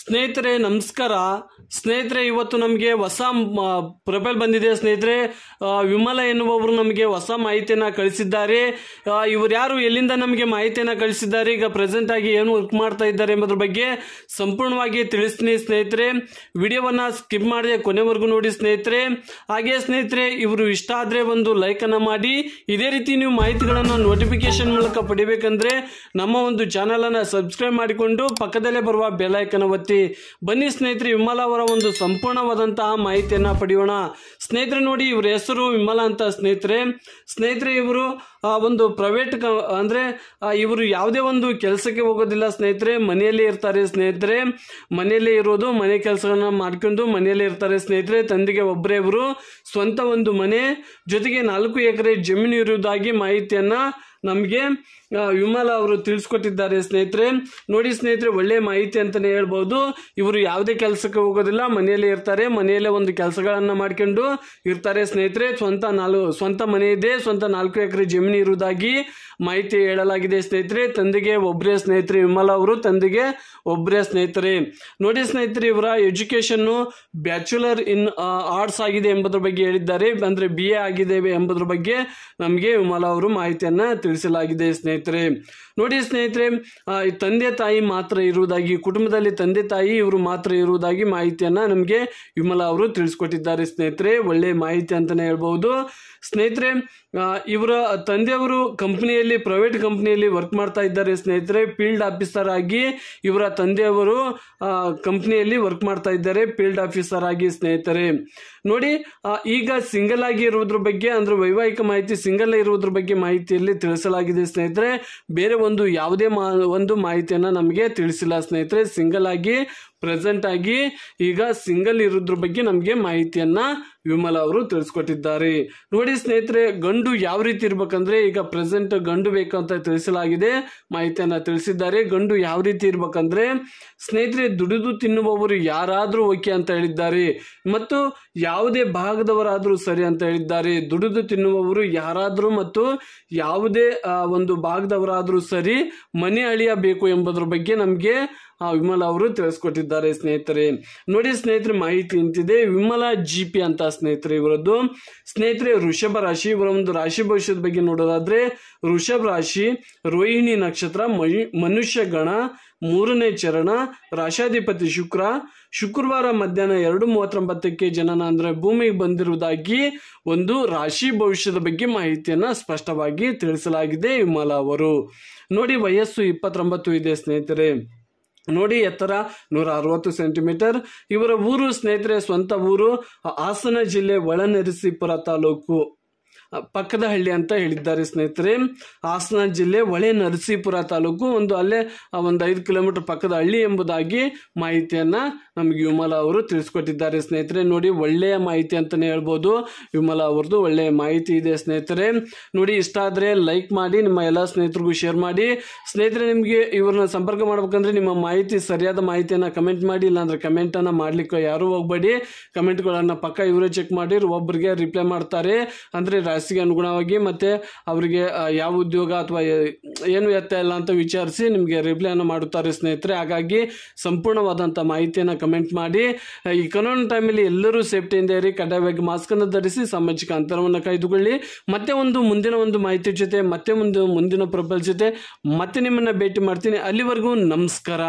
ಸ್ನೇಹಿತರೆ ನಮಸ್ಕಾರ ಸ್ನೇಹಿತರೆ ಇವತ್ತು ನಮಗೆ ಹೊಸ ಪ್ರೊಫೈಲ್ ಬಂದಿದೆ ಸ್ನೇಹಿತರೆ ವಿಮಲ ಎನ್ನುವವರು ನಮಗೆ ಹೊಸ ಮಾಹಿತಿಯನ್ನು ಕಳಿಸಿದ್ದಾರೆ ಇವರು ಯಾರು ಎಲ್ಲಿಂದ ನಮಗೆ ಮಾಹಿತಿಯನ್ನು ಕಳಿಸಿದ್ದಾರೆ ಈಗ ಪ್ರೆಸೆಂಟ್ ಆಗಿ ಏನು ವರ್ಕ್ ಮಾಡ್ತಾ ಇದ್ದಾರೆ ಎಂಬುದ್ರ ಬಗ್ಗೆ ಸಂಪೂರ್ಣವಾಗಿ ತಿಳಿಸ್ತೀನಿ ಸ್ನೇಹಿತರೆ ವಿಡಿಯೋವನ್ನು ಸ್ಕಿಪ್ ಮಾಡದೆ ಕೊನೆವರೆಗೂ ನೋಡಿ ಸ್ನೇಹಿತರೆ ಹಾಗೆ ಸ್ನೇಹಿತರೆ ಇವರು ಇಷ್ಟ ಆದರೆ ಒಂದು ಲೈಕನ್ನು ಮಾಡಿ ಇದೇ ರೀತಿ ನೀವು ಮಾಹಿತಿಗಳನ್ನು ನೋಟಿಫಿಕೇಶನ್ ಮೂಲಕ ಪಡಿಬೇಕಂದ್ರೆ ನಮ್ಮ ಒಂದು ಚಾನಲನ್ನು ಸಬ್ಸ್ಕ್ರೈಬ್ ಮಾಡಿಕೊಂಡು ಪಕ್ಕದಲ್ಲೇ ಬರುವ ಒತ್ತಿ ಬನ್ನಿ ಸ್ನೇಹಿತರೆ ವಿಮಲ ಅವರ ಒಂದು ಸಂಪೂರ್ಣವಾದಂತಹ ಮಾಹಿತಿಯನ್ನು ಪಡೆಯೋಣ ಸ್ನೇಹಿತರೆ ನೋಡಿ ಇವರ ಹೆಸರು ವಿಮಲ ಅಂತ ಸ್ನೇಹಿತರೆ ಸ್ನೇಹಿತರೆ ಇವರು ಆ ಒಂದು ಪ್ರೈವೇಟ್ ಅಂದರೆ ಇವರು ಯಾವುದೇ ಒಂದು ಕೆಲಸಕ್ಕೆ ಹೋಗೋದಿಲ್ಲ ಸ್ನೇಹಿತರೆ ಮನೆಯಲ್ಲೇ ಇರ್ತಾರೆ ಸ್ನೇಹಿತರೆ ಮನೆಯಲ್ಲೇ ಇರೋದು ಮನೆ ಕೆಲಸಗಳನ್ನ ಮಾಡ್ಕೊಂಡು ಮನೆಯಲ್ಲೇ ಇರ್ತಾರೆ ಸ್ನೇಹಿತರೆ ತಂದೆಗೆ ಒಬ್ಬರೇ ಇವರು ಸ್ವಂತ ಒಂದು ಮನೆ ಜೊತೆಗೆ ನಾಲ್ಕು ಎಕರೆ ಜಮೀನು ಇರುವುದಾಗಿ ಮಾಹಿತಿಯನ್ನ ನಮಗೆ ವಿಮಲ ಅವರು ತಿಳಿಸ್ಕೊಟ್ಟಿದ್ದಾರೆ ಸ್ನೇಹಿತರೆ ನೋಡಿ ಸ್ನೇಹಿತರೆ ಒಳ್ಳೆಯ ಮಾಹಿತಿ ಅಂತಾನೆ ಹೇಳ್ಬೋದು ಇವರು ಯಾವುದೇ ಕೆಲಸಕ್ಕೆ ಹೋಗೋದಿಲ್ಲ ಮನೆಯಲ್ಲೇ ಇರ್ತಾರೆ ಮನೆಯಲ್ಲೇ ಒಂದು ಕೆಲಸಗಳನ್ನು ಮಾಡ್ಕೊಂಡು ಇರ್ತಾರೆ ಸ್ನೇಹಿತರೆ ಸ್ವಂತ ನಾಲ್ಕು ಸ್ವಂತ ಮನೆ ಇದೆ ಸ್ವಂತ ನಾಲ್ಕು ಎಕರೆ ಜಮೀನು ಇರುವುದಾಗಿ ಮಾಹಿತಿ ಹೇಳಲಾಗಿದೆ ಸ್ನೇಹಿತರೆ ತಂದೆಗೆ ಒಬ್ಬರೇ ಸ್ನೇಹಿತರೆ ವಿಮಲ ಅವರು ತಂದೆಗೆ ಒಬ್ಬರೇ ಸ್ನೇಹಿತರೆ ನೋಡಿ ಸ್ನೇಹಿತರೆ ಇವರ ಎಜುಕೇಷನ್ನು ಬ್ಯಾಚುಲರ್ ಇನ್ ಆರ್ಟ್ಸ್ ಆಗಿದೆ ಎಂಬುದರ ಬಗ್ಗೆ ಹೇಳಿದ್ದಾರೆ ಅಂದರೆ ಬಿ ಎ ಆಗಿದೆ ಎಂಬುದರ ಬಗ್ಗೆ ನಮಗೆ ವಿಮಲ ಅವರು ಮಾಹಿತಿಯನ್ನು ತಿಳಿಸಲಾಗಿದೆ ಸ್ನೇಹಿತರೆ ನೋಡಿ ಸ್ನೇಹಿತರೆ ತಂದೆ ತಾಯಿ ಮಾತ್ರ ಇರುವುದಾಗಿ ಕುಟುಂಬದಲ್ಲಿ ತಂದೆ ತಾಯಿ ಇವರು ಮಾತ್ರ ಇರುವುದಾಗಿ ಮಾಹಿತಿಯನ್ನು ನಮಗೆ ವಿಮಲಾ ಅವರು ತಿಳಿಸ್ಕೊಟ್ಟಿದ್ದಾರೆ ಸ್ನೇಹಿತರೆ ಒಳ್ಳೆ ಮಾಹಿತಿ ಅಂತಲೇ ಹೇಳ್ಬೋದು ಸ್ನೇಹಿತರೆ ಇವರ ತಂದೆ ತಂದೆಯವರು ಕಂಪ್ನಿಯಲ್ಲಿ ಪ್ರೈವೇಟ್ ಕಂಪ್ನಿಯಲ್ಲಿ ವರ್ಕ್ ಮಾಡ್ತಾ ಇದ್ದಾರೆ ಸ್ನೇಹಿತರೆ ಫೀಲ್ಡ್ ಆಫೀಸರ್ ಆಗಿ ಇವರ ತಂದೆಯವರು ಕಂಪ್ನಿಯಲ್ಲಿ ವರ್ಕ್ ಮಾಡ್ತಾ ಇದ್ದಾರೆ ಫೀಲ್ಡ್ ಆಫೀಸರ್ ಆಗಿ ಸ್ನೇಹಿತರೆ ನೋಡಿ ಈಗ ಸಿಂಗಲ್ ಆಗಿ ಇರುವುದ್ರ ಬಗ್ಗೆ ಅಂದ್ರೆ ವೈವಾಹಿಕ ಮಾಹಿತಿ ಸಿಂಗಲ್ ಇರುವುದ್ರ ಬಗ್ಗೆ ಮಾಹಿತಿಯಲ್ಲಿ ತಿಳಿಸಲಾಗಿದೆ ಸ್ನೇಹಿತರೆ ಬೇರೆ ಒಂದು ಯಾವುದೇ ಮಾ ಒಂದು ಮಾಹಿತಿಯನ್ನು ನಮಗೆ ತಿಳಿಸಿಲ್ಲ ಸ್ನೇಹಿತರೆ ಸಿಂಗಲ್ ಆಗಿ ಪ್ರೆಸೆಂಟ್ ಆಗಿ ಈಗ ಸಿಂಗಲ್ ಇರೋದ್ರ ಬಗ್ಗೆ ನಮಗೆ ಮಾಹಿತಿಯನ್ನು ವಿಮಲ ಅವರು ತಿಳಿಸ್ಕೊಟ್ಟಿದ್ದಾರೆ ನೋಡಿ ಸ್ನೇಹಿತರೆ ಗಂಡು ಯಾವ ರೀತಿ ಇರ್ಬೇಕಂದ್ರೆ ಈಗ ಪ್ರೆಸೆಂಟ್ ಗಂಡು ಬೇಕು ಅಂತ ತಿಳಿಸಲಾಗಿದೆ ಮಾಹಿತಿಯನ್ನ ತಿಳಿಸಿದ್ದಾರೆ ಗಂಡು ಯಾವ ರೀತಿ ಇರ್ಬೇಕಂದ್ರೆ ಸ್ನೇಹಿತರೆ ದುಡಿದು ತಿನ್ನುವವರು ಯಾರಾದ್ರೂ ಓಕೆ ಅಂತ ಹೇಳಿದ್ದಾರೆ ಮತ್ತು ಯಾವುದೇ ಭಾಗದವರಾದ್ರೂ ಸರಿ ಅಂತ ಹೇಳಿದ್ದಾರೆ ದುಡಿದು ತಿನ್ನುವವರು ಯಾರಾದರೂ ಮತ್ತು ಯಾವುದೇ ಒಂದು ಭಾಗದವರಾದರೂ ಸರಿ ಮನೆ ಅಳಿಯಬೇಕು ಎಂಬುದ್ರ ಬಗ್ಗೆ ನಮಗೆ ವಿಮಲ ಅವರು ತಿಳಿಸ್ಕೊಟ್ಟಿದ್ದಾರೆ ಸ್ನೇಹಿತರೆ ನೋಡಿ ಸ್ನೇಹಿತರೆ ಮಾಹಿತಿ ನಿಂತಿದೆ ವಿಮಲ ಜಿ ಪಿ ಅಂತ ಸ್ನೇಹಿತರೆ ಇವರದ್ದು ಸ್ನೇಹಿತರೆ ಋಷಭ ರಾಶಿ ಇವರ ಒಂದು ರಾಶಿ ಭವಿಷ್ಯದ ಬಗ್ಗೆ ನೋಡೋದಾದ್ರೆ ಋಷಭ ರಾಶಿ ರೋಹಿಣಿ ನಕ್ಷತ್ರ ಮನುಷ್ಯ ಗಣ ಮೂರನೇ ಚರಣ ರಾಶಾಧಿಪತಿ ಶುಕ್ರ ಶುಕ್ರವಾರ ಮಧ್ಯಾಹ್ನ ಎರಡು ಮೂವತ್ತೊಂಬತ್ತಕ್ಕೆ ಜನನ ಅಂದರೆ ಭೂಮಿಗೆ ಬಂದಿರುವುದಾಗಿ ಒಂದು ರಾಶಿ ಭವಿಷ್ಯದ ಬಗ್ಗೆ ಮಾಹಿತಿಯನ್ನು ಸ್ಪಷ್ಟವಾಗಿ ತಿಳಿಸಲಾಗಿದೆ ವಿಮಲ ಅವರು ನೋಡಿ ವಯಸ್ಸು ಇಪ್ಪತ್ತೊಂಬತ್ತು ಇದೆ ಸ್ನೇಹಿತರೆ ನೋಡಿ ಎತ್ತರ ನೂರ ಅರವತ್ತು ಸೆಂಟಿಮೀಟರ್ ಇವರ ಊರು ಸ್ನೇಹಿತರೆ ಸ್ವಂತ ಊರು ಹಾಸನ ಜಿಲ್ಲೆ ಒಳನರಸೀಪುರ ತಾಲೂಕು ಪಕ್ಕದ ಹಳ್ಳಿ ಅಂತ ಹೇಳಿದ್ದಾರೆ ಸ್ನೇಹಿತರೆ ಹಾಸನ ಜಿಲ್ಲೆ ಹೊಳೆ ನರಸೀಪುರ ತಾಲೂಕು ಒಂದು ಅಲ್ಲೇ ಒಂದು ಐದು ಕಿಲೋಮೀಟರ್ ಪಕ್ಕದ ಹಳ್ಳಿ ಎಂಬುದಾಗಿ ಮಾಹಿತಿಯನ್ನು ನಮಗೆ ವಿಮಲ ಅವರು ತಿಳಿಸ್ಕೊಟ್ಟಿದ್ದಾರೆ ಸ್ನೇಹಿತರೆ ನೋಡಿ ಒಳ್ಳೆಯ ಮಾಹಿತಿ ಅಂತಲೇ ಹೇಳ್ಬೋದು ವಿಮಲಾ ಅವ್ರದ್ದು ಒಳ್ಳೆಯ ಮಾಹಿತಿ ಇದೆ ಸ್ನೇಹಿತರೆ ನೋಡಿ ಇಷ್ಟ ಆದರೆ ಲೈಕ್ ಮಾಡಿ ನಿಮ್ಮ ಎಲ್ಲ ಸ್ನೇಹಿತರಿಗೂ ಶೇರ್ ಮಾಡಿ ಸ್ನೇಹಿತರೆ ನಿಮಗೆ ಇವ್ರನ್ನ ಸಂಪರ್ಕ ಮಾಡ್ಬೇಕಂದ್ರೆ ನಿಮ್ಮ ಮಾಹಿತಿ ಸರಿಯಾದ ಮಾಹಿತಿಯನ್ನು ಕಮೆಂಟ್ ಮಾಡಿ ಇಲ್ಲಾಂದರೆ ಕಮೆಂಟನ್ನು ಮಾಡಲಿಕ್ಕೆ ಯಾರೂ ಹೋಗಬೇಡಿ ಕಮೆಂಟ್ಗಳನ್ನು ಪಕ್ಕ ಇವರೇ ಚೆಕ್ ಮಾಡಿ ಒಬ್ಬರಿಗೆ ರಿಪ್ಲೈ ಮಾಡ್ತಾರೆ ಅಂದರೆ ವಯಸ್ಸಿಗೆ ಅನುಗುಣವಾಗಿ ಮತ್ತು ಅವರಿಗೆ ಯಾವ ಉದ್ಯೋಗ ಅಥವಾ ಏನು ಎತ್ತ ಇಲ್ಲ ಅಂತ ವಿಚಾರಿಸಿ ನಿಮಗೆ ಅನ್ನು ಮಾಡುತ್ತಾರೆ ಸ್ನೇಹಿತರೆ ಹಾಗಾಗಿ ಸಂಪೂರ್ಣವಾದಂಥ ಮಾಹಿತಿಯನ್ನು ಕಮೆಂಟ್ ಮಾಡಿ ಈ ಕೊರೋನಾ ಟೈಮಲ್ಲಿ ಎಲ್ಲರೂ ಸೇಫ್ಟಿಯಿಂದ ಇರಿ ಕಡ್ಡಾಯವಾಗಿ ಮಾಸ್ಕನ್ನು ಧರಿಸಿ ಸಾಮಾಜಿಕ ಅಂತರವನ್ನು ಕಾಯ್ದುಕೊಳ್ಳಿ ಮತ್ತೆ ಒಂದು ಮುಂದಿನ ಒಂದು ಮಾಹಿತಿ ಜೊತೆ ಮತ್ತೆ ಒಂದು ಮುಂದಿನ ಪ್ರಬಲ್ ಜೊತೆ ಮತ್ತೆ ನಿಮ್ಮನ್ನು ಭೇಟಿ ಮಾಡ್ತೀನಿ ಅಲ್ಲಿವರೆಗೂ ನಮಸ್ಕಾರ